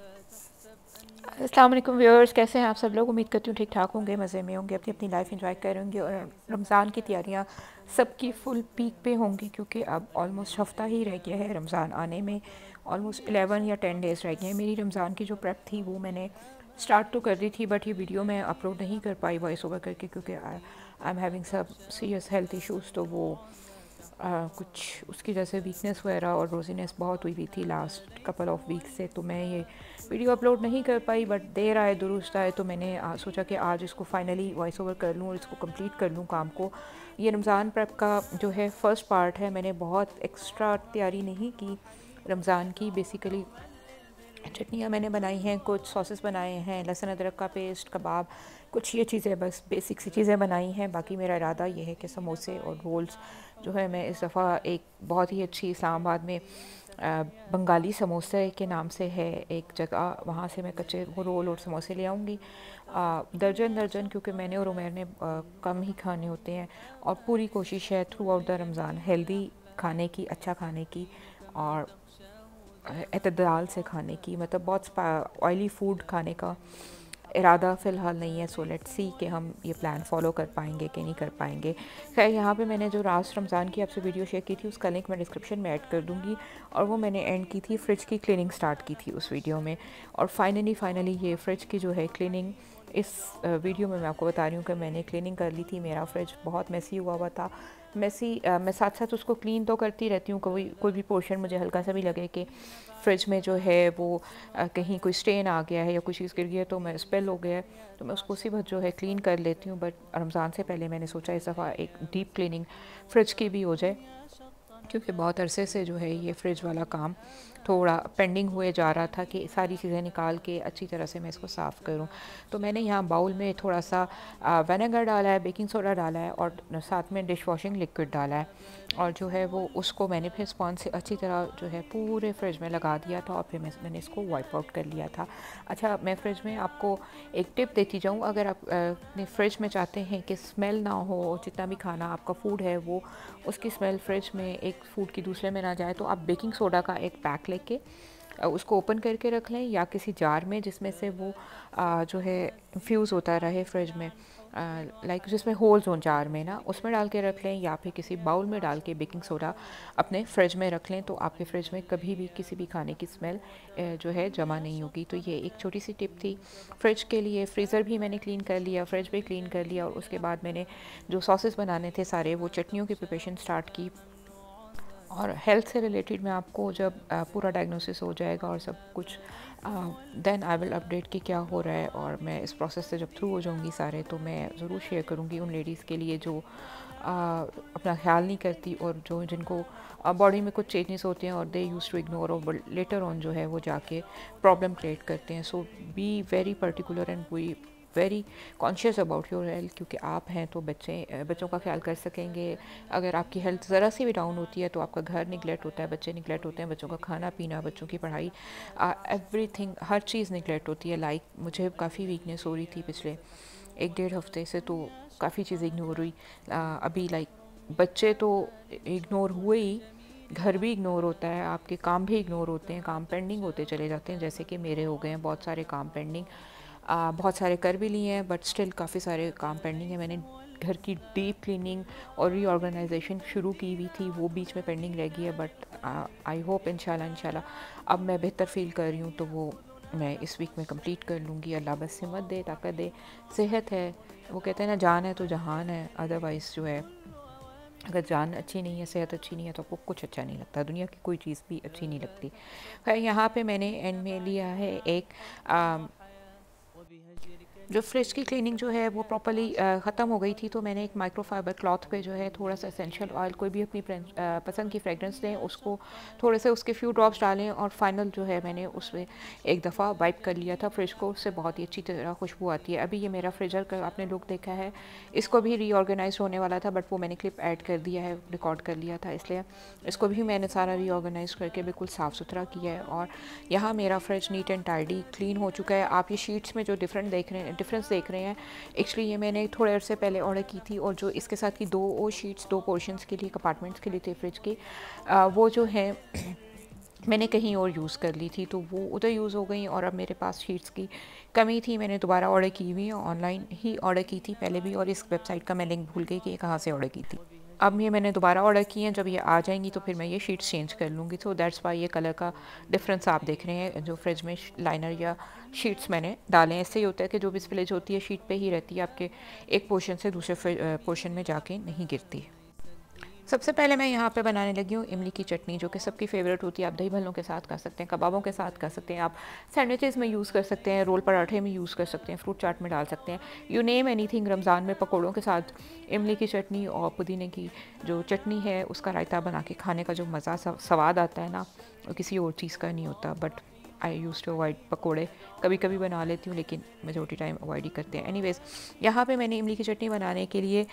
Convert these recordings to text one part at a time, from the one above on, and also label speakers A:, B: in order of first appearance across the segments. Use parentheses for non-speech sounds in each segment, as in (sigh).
A: अल्लाम व्यूअर्स कैसे हैं आप सब लोग उम्मीद करती हूँ ठीक ठाक होंगे मज़े में होंगे अपनी अपनी लाइफ इंजॉय करेंगे और रमज़ान की तैयारियाँ सबकी फुल पीक पे होंगी क्योंकि अब ऑलमोस्ट हफ़्ता ही रह गया है रमज़ान आने में ऑलमोस्ट एलेवन या टेन डेज़ रह गए हैं मेरी रमज़ान की जो प्रेप थी वो मैंने स्टार्ट तो कर दी थी बट ये वीडियो मैं अपलोड नहीं कर पाई वॉइस ओवर करके क्योंकि I am having some serious health issues तो वो आ, कुछ उसकी जैसे वीकनेस वगैरह और रोजीनेस बहुत हुई हुई थी लास्ट कपल ऑफ वीक से तो मैं ये वीडियो अपलोड नहीं कर पाई बट देर आए दुरुस्त आए तो मैंने आ, सोचा कि आज इसको फाइनली वॉइस ओवर कर लूँ और इसको कंप्लीट कर लूँ काम को ये रमज़ान प्रेप का जो है फ़र्स्ट पार्ट है मैंने बहुत एक्स्ट्रा तैयारी नहीं की रमज़ान की बेसिकली चटनियाँ मैंने बनाई हैं कुछ सॉसेस बनाए हैं लहसुन अदरक का पेस्ट कबाब कुछ ये चीज़ें बस बेसिक सी चीज़ें बनाई हैं बाकी मेरा इरादा ये है कि समोसे और रोल्स जो है मैं इस दफ़ा एक बहुत ही अच्छी इस्लामाबाद में बंगाली समोसे के नाम से है एक जगह वहाँ से मैं कच्चे रोल और समोसे ले आऊँगी दर्जन दर्जन क्योंकि मैंने और उमेर ने कम ही खाने होते हैं और पूरी कोशिश है throughout the Ramzan healthy खाने की अच्छा खाने की और अतदाल से खाने की मतलब बहुत ऑयली फूड खाने का इरादा फ़िलहाल नहीं है सो लेट सी कि हम ये प्लान फॉलो कर पाएंगे कि नहीं कर पाएंगे खैर यहाँ पे मैंने जो रास्ट रमज़ान की आपसे वीडियो शेयर की थी उसका लिंक मैं डिस्क्रिप्शन में ऐड कर दूँगी और वो मैंने एंड की थी फ्रिज की क्लीनिंग स्टार्ट की थी उस वीडियो में और फाइनली फाइनली ये फ्रिज की जो है क्लिनिंग इस वीडियो में मैं आपको बता रही हूँ कि मैंने क्लिनिंग कर ली थी मेरा फ्रिज बहुत मैसी हुआ हुआ था मैं सी आ, मैं साथ साथ उसको क्लीन तो करती रहती हूँ कोई कोई भी पोर्शन मुझे हल्का सा भी लगे कि फ्रिज में जो है वो आ, कहीं कोई स्टेन आ गया है या कोई चीज़ गिर गया है तो मैं स्पेल हो गया है तो मैं उसको उसी वक्त जो है क्लीन कर लेती हूँ बट रमज़ान से पहले मैंने सोचा इस दफ़ा एक डीप क्लिनिंग फ्रिज की भी हो जाए क्योंकि बहुत अरसे से जो है ये फ्रिज वाला काम थोड़ा पेंडिंग हुए जा रहा था कि सारी चीज़ें निकाल के अच्छी तरह से मैं इसको साफ़ करूं तो मैंने यहाँ बाउल में थोड़ा सा वेनेगर डाला है बेकिंग सोडा डाला है और साथ में डिश वॉशिंग लिक्विड डाला है और जो है वो उसको मैंने फिर स्पॉन्ज से अच्छी तरह जो है पूरे फ्रिज में लगा दिया था और फिर मैं मैंने इसको वाइप आउट कर लिया था अच्छा मैं फ्रिज में आपको एक टिप देती जाऊँ अगर आप अपने फ्रिज में चाहते हैं कि स्मेल ना हो जितना भी खाना आपका फूड है वो उसकी स्मेल फ्रिज में एक एक फूड की दूसरे में ना जाए तो आप बेकिंग सोडा का एक पैक लेके उसको ओपन करके रख लें या किसी जार में जिसमें से वो आ, जो है इन्फ्यूज़ होता रहे फ्रिज में लाइक जिसमें होल्स हों जार में ना उसमें डाल के रख लें या फिर किसी बाउल में डाल के बेकिंग सोडा अपने फ्रिज में रख लें तो आपके फ्रिज में कभी भी किसी भी खाने की स्मेल जो है जमा नहीं होगी तो ये एक छोटी सी टिप थी फ्रिज के लिए फ्रीज़र भी मैंने क्लीन कर लिया फ्रिज भी क्लीन कर लिया और उसके बाद मैंने जो सॉसेस बनाने थे सारे वो चटनियों की प्रिपरेशन स्टार्ट की और हेल्थ से रिलेटेड मैं आपको जब पूरा डायग्नोसिस हो जाएगा और सब कुछ देन आई विल अपडेट कि क्या हो रहा है और मैं इस प्रोसेस से जब थ्रू हो जाऊंगी सारे तो मैं ज़रूर शेयर करूंगी उन लेडीज़ के लिए जो uh, अपना ख्याल नहीं करती और जो जिनको बॉडी में कुछ चेंजेस होते हैं और दे यूज़ टू इग्नोर और लेटर ऑन जो है वो जाके प्रॉब्लम क्रिएट करते हैं so be very particular and we very conscious about your health क्योंकि आप हैं तो बच्चे बच्चों का ख्याल कर सकेंगे अगर आपकी हेल्थ ज़रा सी भी डाउन होती है तो आपका घर निगलेक्ट होता है बच्चे निगलेक्ट होते हैं बच्चों का खाना पीना बच्चों की पढ़ाई एवरी हर चीज़ निगलेक्ट होती है लाइक like, मुझे काफ़ी वीकनेस हो रही थी पिछले एक डेढ़ हफ्ते से तो काफ़ी चीज़ें इग्नोर हुई अभी लाइक like, बच्चे तो इग्नोर हुए ही घर भी इग्नोर होता है आपके काम भी इग्नोर होते हैं काम पेंडिंग होते चले जाते हैं जैसे कि मेरे हो गए हैं बहुत सारे काम पेंडिंग आ, बहुत सारे कर भी लिए हैं बट स्टिल काफ़ी सारे काम पेंडिंग है मैंने घर की डीप क्लीनिंग और रीऑर्गेनाइजेशन शुरू की हुई थी वो बीच में पेंडिंग रह गई है बट आई होप इन शाला अब मैं बेहतर फील कर रही हूँ तो वो मैं इस वीक में कंप्लीट कर लूँगी अल्लाह बस हिम्मत दे ताकत दे सेहत है वो कहते हैं ना जान है तो जहान है अदरवाइज़ जो है अगर जान अच्छी नहीं है सेहत अच्छी नहीं है तो आपको कुछ अच्छा नहीं लगता दुनिया की कोई चीज़ भी अच्छी नहीं लगती खैर यहाँ पे मैंने एंड में लिया है एक जो फ्रिज की क्लीनिंग जो है वो प्रॉपरली ख़त्म हो गई थी तो मैंने एक माइक्रोफाइबर क्लॉथ पे जो है थोड़ा सा असेंशियल ऑयल कोई भी अपनी पसंद की फ्रेगरेंस लें उसको थोड़े से उसके फ्यू ड्रॉप्स डालें और फाइनल जो है मैंने उसमें एक दफ़ा वाइप कर लिया था फ्रिज को उससे बहुत ही अच्छी तरह खुशबू आती है अभी ये मेरा फ्रिजर का आपने लुक देखा है इसको भी रीऑर्गेनाइज होने वाला था बट वो मैंने क्लिप ऐड कर दिया है रिकॉर्ड कर लिया था इसलिए इसको भी मैंने सारा रीऑर्गेनाइज करके बिल्कुल साफ़ सुथरा किया है और यहाँ मेरा fridge neat and tidy clean हो चुका है आप ये शीट्स में जो डिफरेंट देख रहे हैं डिफरेंस देख रहे हैं एक्चुअली ये मैंने थोड़े अर से पहले ऑर्डर की थी और जो इसके साथ की दो और शीट्स दो पोर्शंस के लिए कंपार्टमेंट्स के लिए थे फ्रिज की आ, वो जो है (clears throat) मैंने कहीं और यूज़ कर ली थी तो वो उधर यूज़ हो गई और अब मेरे पास शीट्स की कमी थी मैंने दोबारा ऑर्डर की हुई ऑनलाइन ही ऑर्डर की थी पहले भी और इस वेबसाइट का मैं लिंक भूल गई कि कहाँ से ऑर्डर की थी अब ये मैंने दोबारा ऑर्डर की हैं जब ये आ जाएंगी तो फिर मैं ये शीट्स चेंज कर लूँगी सो दैट्स वाई ये कलर का डिफरेंस आप देख रहे हैं जो फ्रिज में लाइनर या शीट्स मैंने डाले हैं इससे ये होता है कि जो भी स्पिलेज होती है शीट पे ही रहती है आपके एक पोर्शन से दूसरे पोर्शन में जाके नहीं गिरती है सबसे पहले मैं यहाँ पे बनाने लगी हूँ इमली की चटनी जो कि सबकी फेवरेट होती है आप दही भल्लों के साथ खा सकते हैं कबाबों के साथ खा सकते हैं आप सैंडविचेस में यूज़ कर सकते हैं रोल पराठे में यूज़ कर सकते हैं फ्रूट चाट में डाल सकते हैं you name anything Ramzan में पकौड़ों के साथ इमली की चटनी और पुदीने की जो चटनी है उसका रायता बना के खाने का जो मज़ा स्वाद आता है ना वो किसी और चीज़ का नहीं होता but I use to avoid पकौड़े कभी कभी बना लेती हूँ लेकिन मेजोरिटी टाइम अवॉइड ही करते हैं एनी वेज़ यहाँ पर मैंने इमली की चटनी बनाने के लिए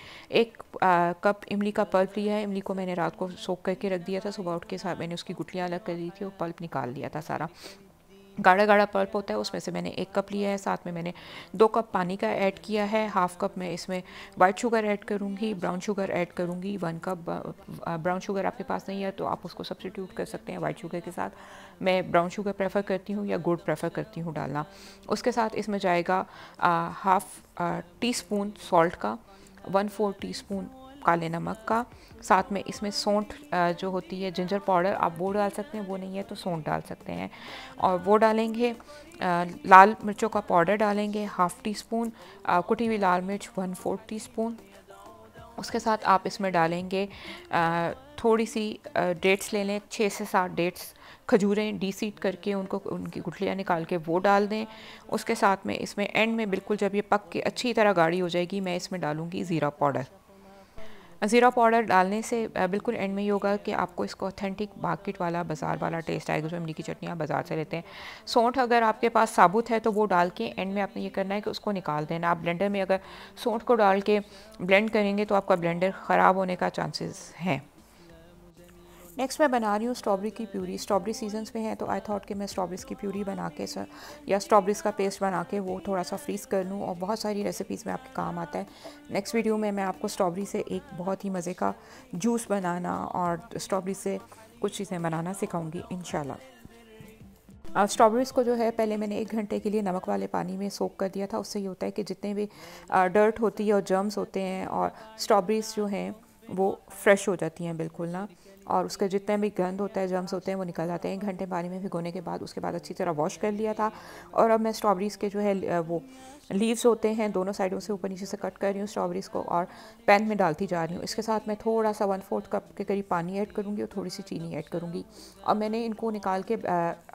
A: एक आ, कप इमली का पल्प लिया है इमली को मैंने रात को सोख करके रख दिया था सुबह उठ के साथ मैंने उसकी गुटलियाँ अलग कर दी थी और पल्प निकाल लिया था सारा गाढ़ा गाढ़ा पल्प होता है उसमें से मैंने एक कप लिया है साथ में मैंने दो कप पानी का ऐड किया है हाफ़ कप मैं इसमें वाइट शुगर ऐड करूँगी ब्राउन शुगर ऐड करूँगी वन कप ब्राउन शुगर आपके पास नहीं है तो आप उसको सब्सटीट्यूट कर सकते हैं वाइट शुगर के साथ मैं ब्राउन शुगर प्रेफर करती हूँ या गुड़ प्रेफर करती हूँ डालना उसके साथ इसमें जाएगा हाफ़ टी स्पून सॉल्ट का वन फोर टी स्पून काले नमक का साथ में इसमें सौंठ जो होती है जिंजर पाउडर आप वो डाल सकते हैं वो नहीं है तो सौंठ डाल सकते हैं और वो डालेंगे लाल मिर्चों का पाउडर डालेंगे हाफ़ टी स्पून कुटी हुई लाल मिर्च वन फोर्थ टी स्पून उसके साथ आप इसमें डालेंगे थोड़ी सी डेट्स ले लें छः से सात डेट्स खजूरें डी सीट करके उनको उनकी गुठलियाँ निकाल के वो डाल दें उसके साथ में इसमें एंड में बिल्कुल जब ये पक के अच्छी तरह गाढ़ी हो जाएगी मैं इसमें डालूँगी ज़ीरा पाउडर ज़ीराप पाउडर डालने से बिल्कुल एंड में ही होगा कि आपको इसको ऑथेंटिक मार्केट वाला बाज़ार वाला टेस्ट आएगा जो इमली की चटनी आप बाज़ार से लेते हैं सौंठ अगर आपके पास साबुत है तो वो डाल के एंड में आपने ये करना है कि उसको निकाल देना आप ब्लेंडर में अगर सौंठ को डाल के ब्लेंड करेंगे तो आपका ब्लेंडर ख़राब होने का चांसेस हैं नेक्स्ट मैं बना रही हूँ स्ट्रॉबेरी की प्यूरी स्ट्रॉबेरी सीजन्स में है तो आई थॉट कि मैं स्ट्रॉबेरीज की प्यूरी बना के सर या स्ट्रॉबेरीज का पेस्ट बना के वो थोड़ा सा फ्रीज़ कर लूँ और बहुत सारी रेसिपीज़ में आपके काम आता है नेक्स्ट वीडियो में मैं आपको स्ट्रॉबेरी से एक बहुत ही मज़े का जूस बनाना और स्ट्रॉबेरी से कुछ चीज़ें बनाना सिखाऊंगी इन स्ट्रॉबेरीज़ को जो है पहले मैंने एक घंटे के लिए नमक वाले पानी में सोख कर दिया था उससे ये होता है कि जितने भी डर्ट होती है और जर्म्स होते हैं और स्ट्रॉबेरीज़ जो हैं वो फ्रेश हो जाती हैं बिल्कुल ना और उसका जितने भी गंद होता है जर्म्स होते हैं वो निकल जाते हैं एक घंटे पानी में भिगोने के बाद उसके बाद अच्छी तरह वॉश कर लिया था और अब मैं स्ट्रॉबेरीज़ के जो है वो लीव्स होते हैं दोनों साइडों से ऊपर नीचे से कट कर रही हूँ स्ट्रॉबेरीज़ को और पैन में डालती जा रही हूँ इसके साथ मैं थोड़ा सा वन फोर्थ कप के करीब पानी ऐड करूँगी और थोड़ी सी चीनी ऐड करूँगी और मैंने इनको निकाल के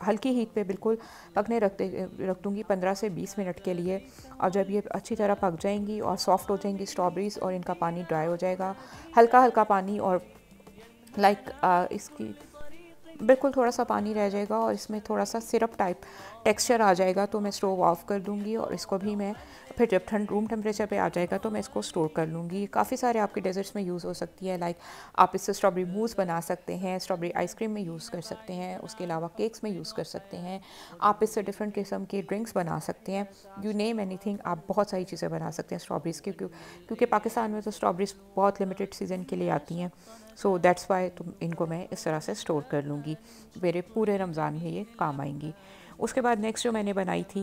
A: हल्की हीट पर बिल्कुल पकने रखते रख दूँगी पंद्रह से बीस मिनट के लिए और जब ये अच्छी तरह पक जाएंगी और सॉफ्ट हो जाएंगी स्ट्रॉबेरीज़ और इनका पानी ड्राई हो जाएगा हल्का हल्का पानी और लाइक uh, इसकी बिल्कुल थोड़ा सा पानी रह जाएगा और इसमें थोड़ा सा सिरप टाइप टेक्सचर आ जाएगा तो मैं स्टोव ऑफ़ कर दूंगी और इसको भी मैं फिर जब ठंड रूम टेम्परेचर पे आ जाएगा तो मैं इसको स्टोर कर लूँगी काफ़ी सारे आपके डेजर्ट्स में यूज़ हो सकती है लाइक आप इससे स्ट्रॉबेरी मूस बना सकते हैं स्ट्रॉबेरी आइसक्रीम में यूज़ कर सकते हैं उसके अलावा केक्स में यूज़ कर सकते हैं आप इससे डिफरेंट किस्म के ड्रिंक्स बना सकते हैं यू नेम एनी थिंग आप बहुत सारी चीज़ें बना सकते हैं स्ट्रॉबेरीज़ के क्योंकि पाकिस्तान में तो स्ट्रॉबेरीज बहुत लिमिटेड सीज़न के लिए आती हैं सो दैट्स वाई तुम इनको मैं इस तरह से स्टोर कर लूँगी मेरे पूरे रमज़ान में ये काम आएंगी उसके बाद नेक्स्ट जो मैंने बनाई थी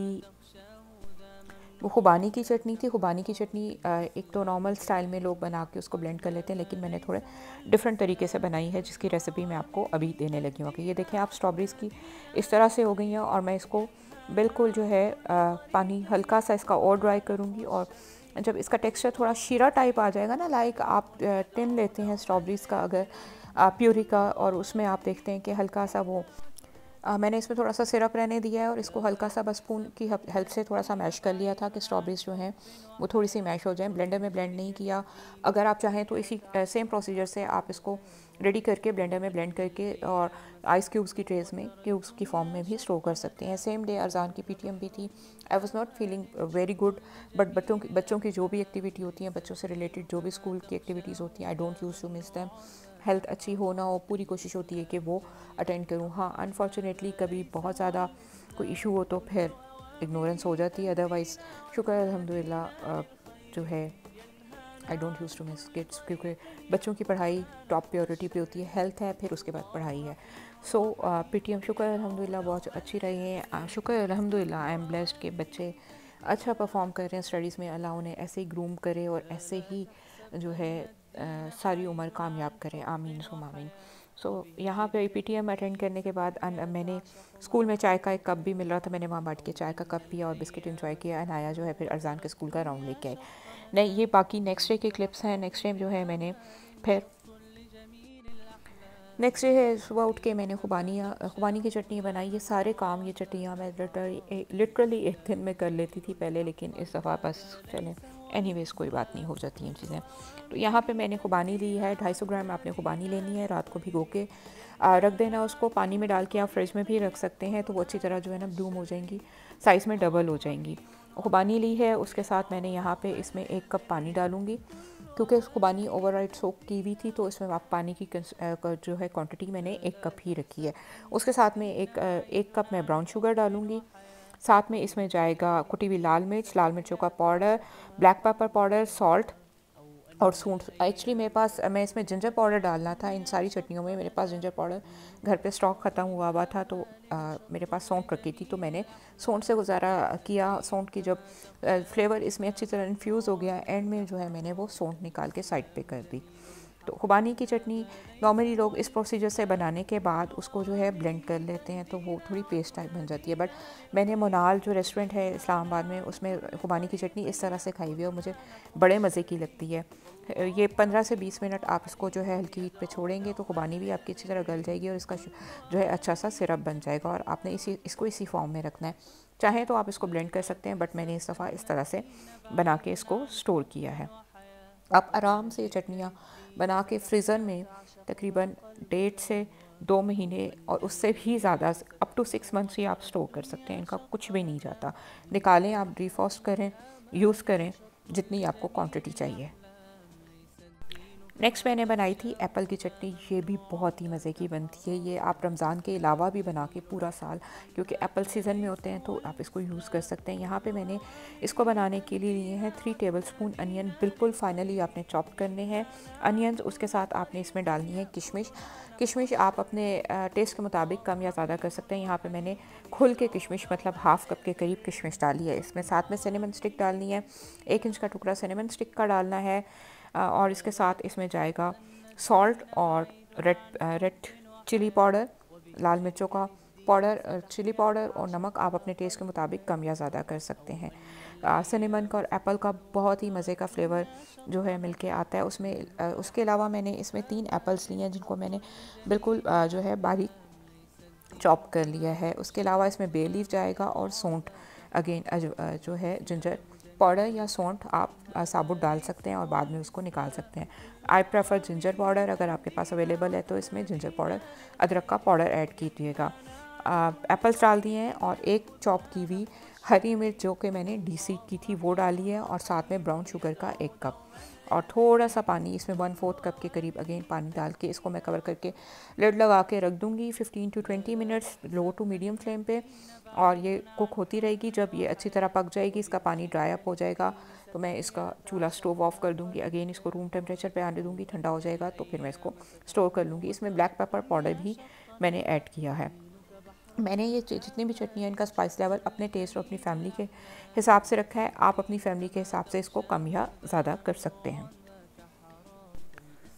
A: वो खुबानी की चटनी थी खुबानी की चटनी एक तो नॉर्मल स्टाइल में लोग बना के उसको ब्लेंड कर लेते हैं लेकिन मैंने थोड़े डिफरेंट तरीके से बनाई है जिसकी रेसिपी मैं आपको अभी देने लगी हूँ कि ये देखें आप स्ट्रॉबेरीज़ की इस तरह से हो गई हैं और मैं इसको बिल्कुल जो है आ, पानी हल्का सा इसका और ड्राई करूँगी और जब इसका टेक्सचर थोड़ा शीरा टाइप आ जाएगा ना लाइक आप टिन लेते हैं स्ट्रॉबेरीज़ का अगर प्योरी का और उसमें आप देखते हैं कि हल्का सा वो आ, मैंने इसमें थोड़ा सा सिरप रहने दिया है और इसको हल्का सा बस की हेल्प से थोड़ा सा मैश कर लिया था कि स्ट्रॉबेरीज जो हैं वो थोड़ी सी मैश हो जाए ब्लेंडर में ब्लेंड नहीं किया अगर आप चाहें तो इसी सेम प्रोसीजर से आप इसको रेडी करके ब्लेंडर में ब्लेंड करके और आइस क्यूब्स की ट्रेस में क्यूब्स की फॉर्म में भी स्टोर कर सकते हैं सेम डे अरजान की पी भी थी I was not feeling very good but बच्चों की बच्चों की जो भी एक्टिविटी होती है बच्चों से रिलेटेड जो भी स्कूल की एक्टिविटीज़ होती हैं I don't use to miss them health अच्छी हो ना हो पूरी कोशिश होती है कि वो अटेंड करूँ हाँ अनफॉर्चुनेटली कभी बहुत ज़्यादा कोई इशू हो तो फिर इग्नोरेंस हो जाती है अदरवाइज़ शुक्र अलहमदिल्ला जो है I don't use to miss kids क्योंकि बच्चों की पढ़ाई टॉप प्योरिटी पे होती है हेल्थ है फिर उसके बाद पढ़ाई है सो पी टी एम शुक्र अलहमदिल्ला बहुत अच्छी रही है शुक्र अलहमदिल्ला आई एम ब्लेस्ड के बच्चे अच्छा परफॉर्म कर रहे हैं स्टडीज़ में अल्लाह उन्हें ऐसे ही ग्रूम करे और ऐसे ही जो है सारी उम्र कामयाब करें आमीन सुम आमीन सो यहाँ पे पी टी एम अटेंड करने के बाद अन, मैंने स्कूल में चाय का एक कप भी मिल रहा था मैंने वहाँ बांट के चाय का कप पिया और बिस्किट इन्जॉय किया अनाया जो है फिर अरजान के स्कूल का राउंड लेके आए नहीं ये बाकी नेक्स्ट डे के क्लिप्स हैं नेक्स्ट टाइम जो है मैंने फिर नेक्स्ट डे है सुबह उठ के मैंने खुबानियाँ खुबानी की चटनी बनाई ये सारे काम ये चटनियाँ मैं लिटरली एक दिन में कर लेती थी पहले लेकिन इस दफ़ा बस चले एनी वेज़ कोई बात नहीं हो जाती हैं चीज़ें तो यहाँ पे मैंने खुबानी ली है सौ ग्राम आपने खुबानी लेनी है रात को भिगो के रख देना उसको पानी में डाल के आप फ्रिज में भी रख सकते हैं तो वो अच्छी तरह जो है ना ब्लूम हो जाएंगी साइज़ में डबल हो जाएंगी खुबानी ली है उसके साथ मैंने यहाँ पर इसमें एक कप पानी डालूँगी क्योंकि उसको पानी ओवर राइट सोक की हुई थी तो इसमें आप पानी की जो है क्वांटिटी मैंने एक कप ही रखी है उसके साथ में एक एक कप मैं ब्राउन शुगर डालूँगी साथ में इसमें जाएगा कुटी हुई लाल मिर्च लाल मिर्चों का powder black pepper powder salt और सूंठ एक्चुअली मेरे पास मैं इसमें जिंजर पाउडर डालना था इन सारी चटनियों में मेरे पास जिंजर पाउडर घर पे स्टॉक ख़त्म हुआ हुआ था तो आ, मेरे पास सौंठ रखी थी तो मैंने सौंठ से गुजारा किया सौंठ की जब फ्लेवर इसमें अच्छी तरह इन्फ्यूज़ हो गया एंड में जो है मैंने वो सौंठ निकाल के साइड पे कर दी तो खुबानी की चटनी नॉर्मली लोग इस प्रोसीजर से बनाने के बाद उसको जो है ब्लेंड कर लेते हैं तो वो थोड़ी पेस्ट टाइप बन जाती है बट मैंने मोनाल जो रेस्टोरेंट है इस्लामाबाद में उसमें खुबानी की चटनी इस तरह से खाई हुई है और मुझे बड़े मज़े की लगती है ये पंद्रह से बीस मिनट आप इसको जो है हल्की हीट पे छोड़ेंगे तो खुबानी भी आपकी अच्छी तरह गल जाएगी और इसका जो है अच्छा सा सिरप बन जाएगा और आपने इसी इसको इसी फॉर्म में रखना है चाहें तो आप इसको ब्लेंड कर सकते हैं बट मैंने इस दफ़ा इस तरह से बना के इसको स्टोर किया है आप आराम से ये चटनियाँ बना के फ्रीज़र में तकरीबन डेढ़ से दो महीने और उससे भी ज़्यादा अप टू सिक्स मंथ्स ही आप स्टोर कर सकते हैं इनका कुछ भी नहीं जाता निकालें आप रिफॉस्ट करें यूज़ करें जितनी आपको क्वांटिटी चाहिए नेक्स्ट मैंने बनाई थी एप्पल की चटनी ये भी बहुत ही मज़े की बनती है ये आप रमज़ान के अलावा भी बना के पूरा साल क्योंकि एप्पल सीज़न में होते हैं तो आप इसको यूज़ कर सकते हैं यहाँ पे मैंने इसको बनाने के लिए लिए हैं थ्री टेबल स्पून अनियन बिल्कुल फाइनली आपने चॉप करने हैं अनियन उसके साथ आपने इसमें डालनी है किशमिश किशमिश आप अपने टेस्ट के मुताबिक कम या ज़्यादा कर सकते हैं यहाँ पर मैंने खुल के किशमिश मतलब हाफ़ कप के करीब किशमिश डाली है इसमें साथ में सिनेमन स्टिक डालनी है एक इंच का टुकड़ा सिनेमन स्टिक का डालना है और इसके साथ इसमें जाएगा सॉल्ट और रेड रेड चिली पाउडर लाल मिर्चों का पाउडर चिली पाउडर और नमक आप अपने टेस्ट के मुताबिक कम या ज़्यादा कर सकते हैं सिनेमन का और एप्पल का बहुत ही मज़े का फ्लेवर जो है मिल के आता है उसमें उसके अलावा मैंने इसमें तीन एप्पल्स लिए हैं जिनको मैंने बिल्कुल जो है बारीक चॉप कर लिया है उसके अलावा इसमें बे लीफ जाएगा और सौंठ अगेन जो है जिंजर पाउडर या सौंठ आप साबुत डाल सकते हैं और बाद में उसको निकाल सकते हैं आई प्रेफर जिंजर पाउडर अगर आपके पास अवेलेबल है तो इसमें जिंजर पाउडर अदरक का पाउडर ऐड कीजिएगा एप्पल्स डाल दिए हैं और एक चॉप की हुई हरी मिर्च जो कि मैंने डीसी की थी वो डाली है और साथ में ब्राउन शुगर का एक कप और थोड़ा सा पानी इसमें वन फोर्थ कप के करीब अगेन पानी डाल के इसको मैं कवर करके लड लगा के रख दूँगी fifteen to twenty minutes low to medium flame पे और ये कुक होती रहेगी जब ये अच्छी तरह पक जाएगी इसका पानी ड्राई अप हो जाएगा तो मैं इसका चूल्हा स्टोव ऑफ कर दूँगी अगेन इसको रूम टेम्परेचर पर आने दूँगी ठंडा हो जाएगा तो फिर मैं इसको स्टोर कर लूँगी इसमें ब्लैक पेपर पाउडर भी मैंने ऐड किया है मैंने ये जितनी भी चटनी है इनका स्पाइस लेवल अपने टेस्ट और अपनी फैमिली के हिसाब से रखा है आप अपनी फैमिली के हिसाब से इसको कम या ज़्यादा कर सकते हैं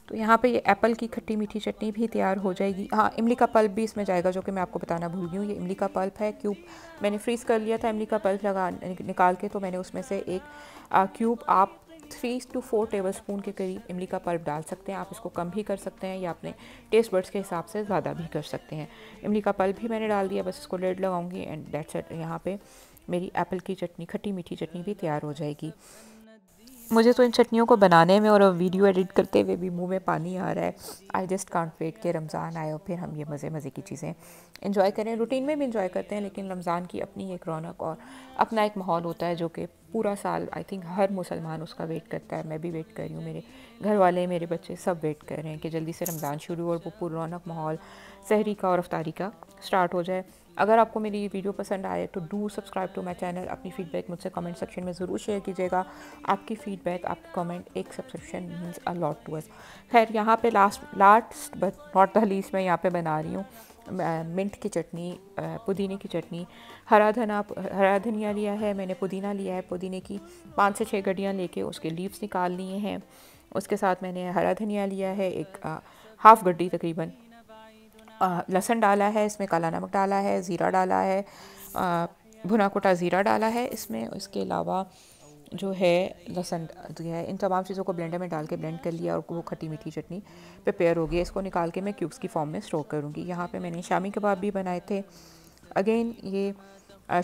A: तो यहाँ पे ये एप्पल की खट्टी मीठी चटनी भी तैयार हो जाएगी हाँ इमली का पल्प भी इसमें जाएगा जो कि मैं आपको बताना भूल गई हूँ ये इमली का पल्प है क्यूब मैंने फ्रीज़ कर लिया था इमली का पल्प लगा निकाल के तो मैंने उसमें से एक क्यूब आप three two four tablespoon के करीब इमली का पल्प डाल सकते हैं आप इसको कम भी कर सकते हैं या अपने टेस्ट बर्ड्स के हिसाब से ज़्यादा भी कर सकते हैं इमली का पल्प भी मैंने डाल दिया बस इसको लेड लगाऊंगी एंड डेट सेट यहाँ पे मेरी एप्पल की चटनी खट्टी मीठी चटनी भी तैयार हो जाएगी मुझे तो इन चटनियों को बनाने में और वीडियो एडिट करते हुए भी मुंह में पानी आ रहा है आई जस्ट कॉन्ट वेट के रमज़ान आए और फिर हम ये मज़े मज़े की चीज़ें इन्जॉय करें रूटीन में भी इन्जॉय करते हैं लेकिन रमज़ान की अपनी एक रौनक और अपना एक माहौल होता है जो कि पूरा साल आई थिंक हर मुसलमान उसका वेट करता है मैं भी वेट कर रही हूँ मेरे घर वाले मेरे बच्चे सब वेट कर रहे हैं कि जल्दी से रमज़ान शुरू हो और वो पूरा रौनक माहौल सहरी का और अफ्तारी का स्टार्ट हो जाए अगर आपको मेरी ये वीडियो पसंद आए तो do subscribe to my channel अपनी फीडबैक मुझसे कमेंट सेक्शन में ज़रूर शेयर कीजिएगा आपकी फ़ीडबैक आपकी कमेंट एक subscription means a lot to us खैर यहाँ पे last last but not the least मैं यहाँ पे बना रही हूँ मिंट की चटनी पुदीने की चटनी हरा धना हरा धनिया लिया है मैंने पुदीना लिया है पुदीने की पाँच से छः गड्डियाँ लेके उसके लीव्स निकाल लिए हैं उसके साथ मैंने हरा धनिया लिया है एक हाफ़ गड्डी तकरीबन लहसन डाला है इसमें काला नमक डाला है ज़ीरा डाला है भुना कोटा ज़ीरा डाला है इसमें उसके अलावा जो है लहसन जो है इन तमाम चीज़ों को ब्लेंडर में डाल के ब्लेंड कर लिया और वो खट्टी मीठी चटनी प्रिपेयर हो गई इसको निकाल के मैं क्यूब्स की फॉर्म में स्टोर करूँगी यहाँ पे मैंने शामी कबाब भी बनाए थे अगेन ये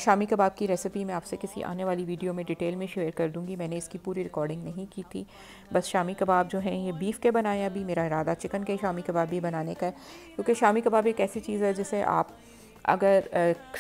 A: शामी कबाब की रेसिपी मैं आपसे किसी आने वाली वीडियो में डिटेल में शेयर कर दूँगी मैंने इसकी पूरी रिकॉर्डिंग नहीं की थी बस शामी कबाब जो हैं ये बीफ़ के बनाए अभी मेरा इरादा चिकन के शामी कबाब भी बनाने का है क्योंकि शामी कबाब एक ऐसी चीज़ है जिसे आप अगर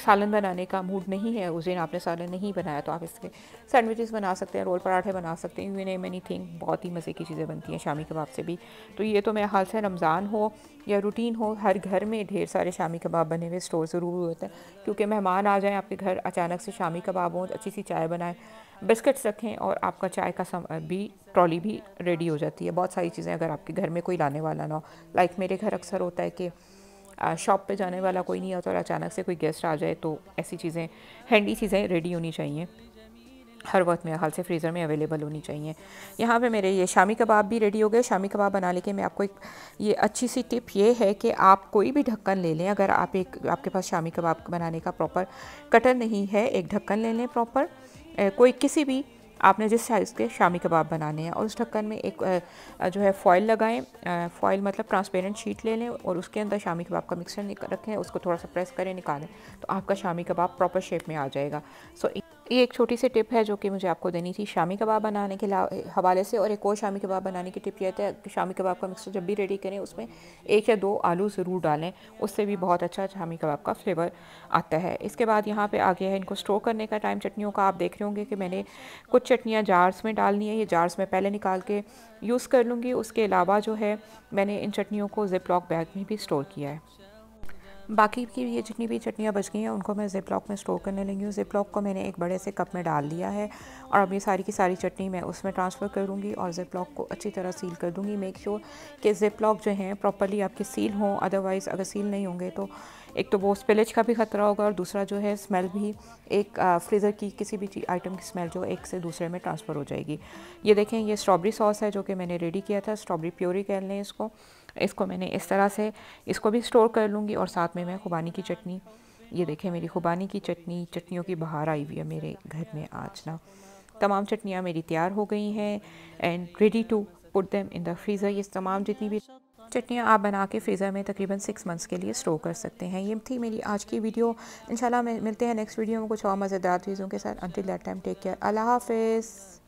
A: सालन बनाने का मूड नहीं है उस दिन आपने सालन नहीं बनाया तो आप इसके सैंडविचेस बना सकते हैं रोल पराठे बना सकते हैं यू एन मैनी थिंक बहुत ही मज़े की चीज़ें बनती हैं शामी कबाब से भी तो ये तो मेरा हाल से रमज़ान हो या रूटीन हो हर घर में ढेर सारे शामी कबाब बने हुए स्टोर ज़रूर होते हैं क्योंकि मेहमान आ जाएँ आपके घर अचानक से शामी कबाब हों अच्छी सी चाय बनाएँ बिस्किट्स रखें और आपका चाय का सम भी ट्रॉली भी रेडी हो जाती है बहुत सारी चीज़ें अगर आपके घर में कोई लाने वाला ना हो लाइक मेरे घर अक्सर होता है कि शॉप पे जाने वाला कोई नहीं होता और अचानक से कोई गेस्ट आ जाए तो ऐसी चीज़ें हैंडी चीज़ें रेडी होनी चाहिए हर वक्त मेरे ख्याल से फ्रीज़र में अवेलेबल होनी चाहिए यहाँ पे मेरे ये शामी कबाब भी रेडी हो गए शामी कबाब बना लेके मैं आपको एक ये अच्छी सी टिप ये है कि आप कोई भी ढक्कन ले लें अगर आप एक आपके पास शामी कबाब बनाने का प्रॉपर कटर नहीं है एक ढक्कन ले लें प्रॉपर कोई किसी भी आपने जिस साइज़ के शामी कबाब बनाने हैं और उस ढक्कन में एक जो है फॉइल लगाएं फॉयल मतलब ट्रांसपेरेंट शीट ले लें और उसके अंदर शामी कबाब का मिक्सर रखें उसको थोड़ा सा प्रेस करें निकालें तो आपका शामी कबाब प्रॉपर शेप में आ जाएगा सो so, ये एक छोटी सी टिप है जो कि मुझे आपको देनी थी शामी कबाब बनाने के हवाले से और एक और शामी कबाब बनाने की टिप यह है कि शामी कबाब का मिक्सर जब भी रेडी करें उसमें एक या दो आलू ज़रूर डालें उससे भी बहुत अच्छा शामी कबाब का फ्लेवर आता है इसके बाद यहाँ पे आ गया है इनको स्टोर करने का टाइम चटनियों का आप देख रहे होंगे कि मैंने कुछ चटनियाँ जार्स में डालनी है ये जार्स में पहले निकाल के यूज़ कर लूँगी उसके अलावा जो है मैंने इन चटनियों को जिप लॉक बैग में भी स्टोर किया है बाकी की ये जितनी भी चटनियाँ बच गई हैं उनको मैं जिप लॉक में स्टोर करने लगी हूँ जिप लॉक को मैंने एक बड़े से कप में डाल दिया है और अब ये सारी की सारी चटनी मैं उसमें ट्रांसफ़र करूँगी और जिप लॉक को अच्छी तरह सील कर दूँगी मेक श्योर कि जिप लॉक जो हैं प्रॉपरली आपके सील हों अदरवाइज़ अगर सील नहीं होंगे तो एक तो वो स्पिलेज का भी ख़तरा होगा और दूसरा जो है स्मेल भी एक फ्रीज़र की किसी भी आइटम की स्मेल जो एक से दूसरे में ट्रांसफ़र हो जाएगी ये देखें ये स्ट्रॉबेरी सॉस है जो कि मैंने रेडी किया था स्ट्रॉबेरी प्योरी कह लें इसको इसको मैंने इस तरह से इसको भी स्टोर कर लूँगी और साथ में मैं खुबानी की चटनी ये देखें मेरी खुबानी की चटनी चटनियों की बाहर आई हुई है मेरे घर में आज ना तमाम चटनियाँ मेरी तैयार हो गई हैं and ready to put them in the freezer ये तमाम जितनी भी चटनियाँ आप बना के फ्रीज़र में तकरीबन सिक्स मंथ्स के लिए स्टोर कर सकते हैं ये थी मेरी आज की वीडियो इंशाल्लाह मिलते हैं नेक्स्ट वीडियो में कुछ और मज़ेदार चीज़ों के साथ until that time take care अल्लाह हाफिज़